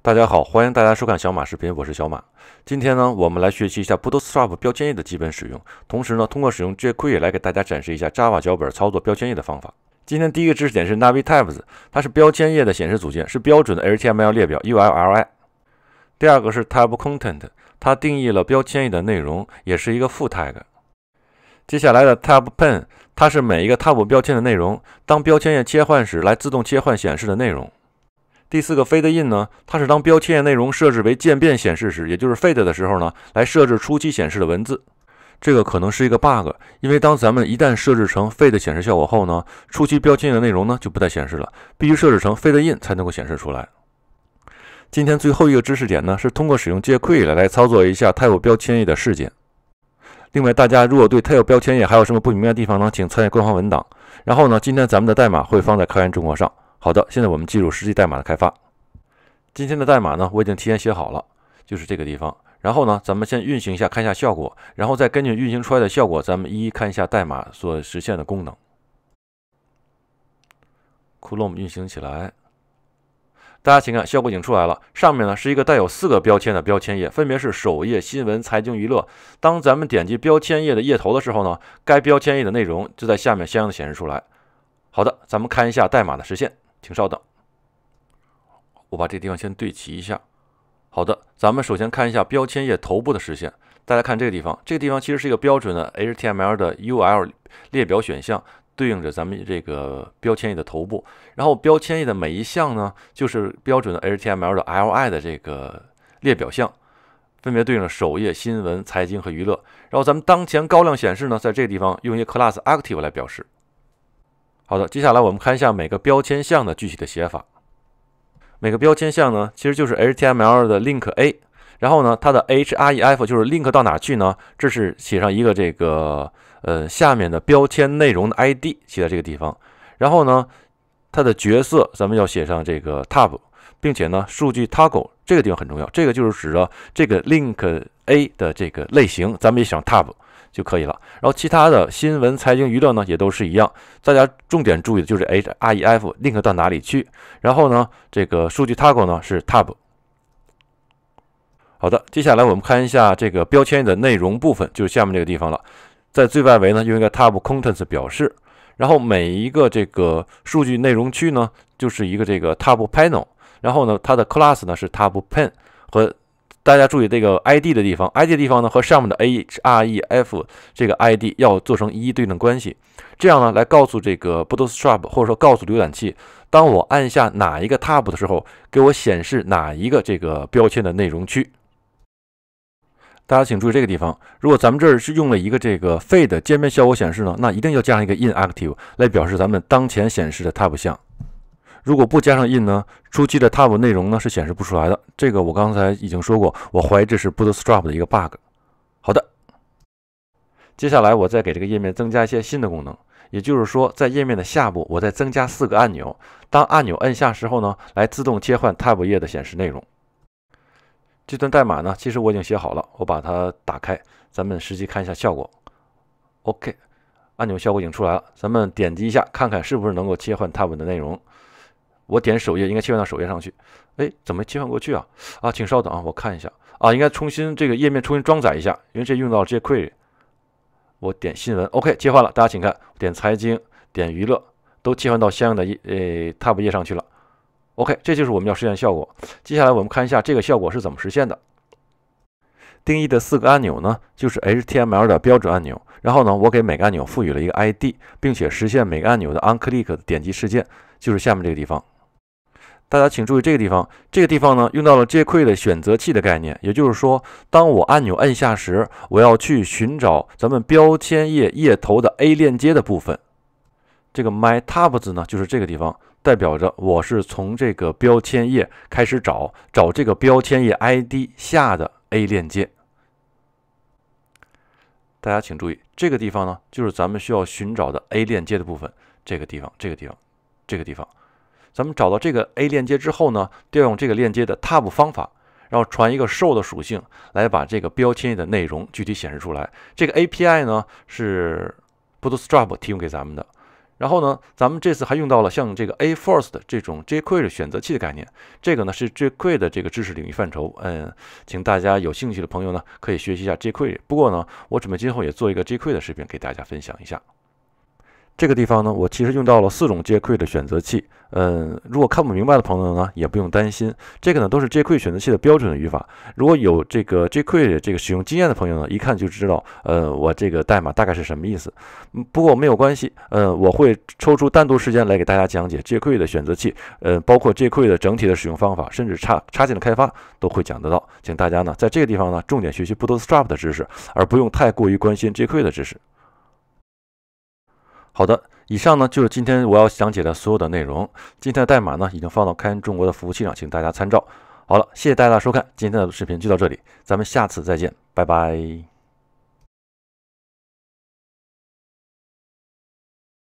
大家好，欢迎大家收看小马视频，我是小马。今天呢，我们来学习一下 Bootstrap 标签页的基本使用，同时呢，通过使用 jQuery 来给大家展示一下 Java 脚本操作标签页的方法。今天第一个知识点是 Navy Tabs，它是标签页的显示组件，是标准的 HTML 列表 U L L I。第二个是 Tab Content，它定义了标签页的内容，也是一个副 tag。接下来的 Tab p e n 它是每一个 Tab 标签的内容，当标签页切换时来自动切换显示的内容。第四个 Fade In 呢，它是当标签页内容设置为渐变显示时，也就是 Fade 的时候呢，来设置初期显示的文字。这个可能是一个 bug，因为当咱们一旦设置成 Fade 显示效果后呢，初期标签页的内容呢就不再显示了，必须设置成 Fade In 才能够显示出来。今天最后一个知识点呢，是通过使用 jQuery 来操作一下 t a e 标签页的事件。另外，大家如果对 t a e 标签页还有什么不明白的地方呢，请参阅官方文档。然后呢，今天咱们的代码会放在开源中国上。好的，现在我们进入实际代码的开发。今天的代码呢，我已经提前写好了，就是这个地方。然后呢，咱们先运行一下，看一下效果，然后再根据运行出来的效果，咱们一一看一下代码所实现的功能。库洛姆运行起来，大家请看，效果已经出来了。上面呢是一个带有四个标签的标签页，分别是首页、新闻、财经、娱乐。当咱们点击标签页的页头的时候呢，该标签页的内容就在下面相应的显示出来。好的，咱们看一下代码的实现。请稍等，我把这地方先对齐一下。好的，咱们首先看一下标签页头部的实现。大家看这个地方，这个地方其实是一个标准的 HTML 的 ul 列表选项，对应着咱们这个标签页的头部。然后标签页的每一项呢，就是标准的 HTML 的 li 的这个列表项，分别对应了首页、新闻、财经和娱乐。然后咱们当前高亮显示呢，在这个地方用一个 class active 来表示。好的，接下来我们看一下每个标签项的具体的写法。每个标签项呢，其实就是 HTML 的 link a，然后呢，它的 href 就是 link 到哪去呢？这是写上一个这个呃下面的标签内容的 ID 写在这个地方。然后呢，它的角色咱们要写上这个 tab，并且呢，数据 toggle 这个地方很重要，这个就是指着这个 link a 的这个类型，咱们也写上 tab。就可以了。然后其他的新闻、财经、娱乐呢，也都是一样。大家重点注意的就是 href link 到哪里去。然后呢，这个数据 tag 呢是 tab。好的，接下来我们看一下这个标签的内容部分，就是下面这个地方了。在最外围呢，用一个 tab content s 表示。然后每一个这个数据内容区呢，就是一个这个 tab panel。然后呢，它的 class 呢是 tab p a n 和大家注意这个 ID 的地方，ID 的地方呢和上面的 href 这个 ID 要做成一一对应的关系，这样呢来告诉这个 Bootstrap，或者说告诉浏览器，当我按下哪一个 tab 的时候，给我显示哪一个这个标签的内容区。大家请注意这个地方，如果咱们这儿是用了一个这个 fade 渐变效果显示呢，那一定要加上一个 in active 来表示咱们当前显示的 tab 项。如果不加上 in 呢，初期的 tab 内容呢是显示不出来的。这个我刚才已经说过，我怀疑这是 Bootstrap 的一个 bug。好的，接下来我再给这个页面增加一些新的功能，也就是说，在页面的下部我再增加四个按钮，当按钮按下时候呢，来自动切换 tab 页的显示内容。这段代码呢，其实我已经写好了，我把它打开，咱们实际看一下效果。OK，按钮效果已经出来了，咱们点击一下，看看是不是能够切换 tab 的内容。我点首页应该切换到首页上去，哎，怎么切换过去啊？啊，请稍等啊，我看一下啊，应该重新这个页面重新装载一下，因为这用到了这 query。我点新闻，OK，切换了。大家请看，点财经、点娱乐都切换到相应的页诶 tab 页上去了。OK，这就是我们要实现的效果。接下来我们看一下这个效果是怎么实现的。定义的四个按钮呢，就是 HTML 的标准按钮。然后呢，我给每个按钮赋予了一个 ID，并且实现每个按钮的 onClick 点击事件，就是下面这个地方。大家请注意这个地方，这个地方呢用到了 JQuery 的选择器的概念，也就是说，当我按钮按下时，我要去寻找咱们标签页页头的 A 链接的部分。这个 myTabs 呢，就是这个地方，代表着我是从这个标签页开始找，找这个标签页 ID 下的 A 链接。大家请注意，这个地方呢，就是咱们需要寻找的 A 链接的部分，这个地方，这个地方，这个地方。咱们找到这个 a 链接之后呢，调用这个链接的 t a b 方法，然后传一个 show 的属性来把这个标签页的内容具体显示出来。这个 API 呢是 Bootstrap 提供给咱们的。然后呢，咱们这次还用到了像这个 a f o r c e 的这种 jQuery 选择器的概念。这个呢是 jQuery 的这个知识领域范畴。嗯，请大家有兴趣的朋友呢，可以学习一下 jQuery。不过呢，我准备今后也做一个 jQuery 的视频给大家分享一下。这个地方呢，我其实用到了四种 jQuery 的选择器。嗯，如果看不明白的朋友呢，也不用担心，这个呢都是 jQuery 选择器的标准语法。如果有这个 jQuery 这个使用经验的朋友呢，一看就知道，呃，我这个代码大概是什么意思。不过没有关系，呃，我会抽出单独时间来给大家讲解 jQuery 的选择器，呃，包括 jQuery 的整体的使用方法，甚至插插件的开发都会讲得到。请大家呢在这个地方呢，重点学习 Bootstrap 的知识，而不用太过于关心 jQuery 的知识。好的，以上呢就是今天我要讲解的所有的内容。今天的代码呢已经放到开源中国的服务器上，请大家参照。好了，谢谢大家的收看今天的视频，就到这里，咱们下次再见，拜拜。